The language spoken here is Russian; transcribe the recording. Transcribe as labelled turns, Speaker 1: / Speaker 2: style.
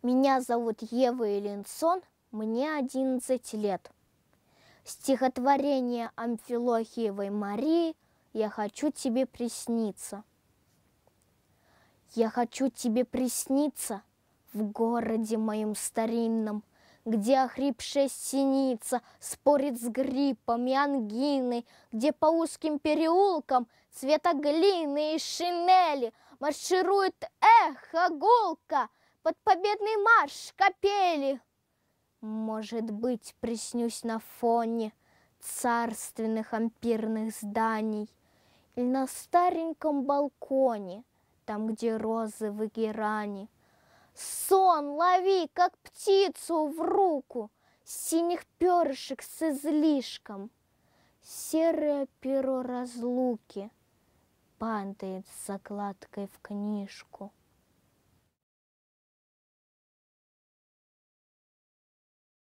Speaker 1: Меня зовут Ева Элинсон, мне 11 лет. Стихотворение Амфилохиевой Марии «Я хочу тебе присниться». Я хочу тебе присниться в городе моем старинном, где охрипшая синица спорит с гриппом и ангиной, где по узким переулкам цвета глины и шинели марширует эхо гулка — под победный марш капели. Может быть, приснюсь на фоне царственных ампирных зданий или на стареньком балконе, там, где розы в герани. Сон лови, как птицу в руку, синих перышек с излишком. Серое перо разлуки падает с закладкой в книжку.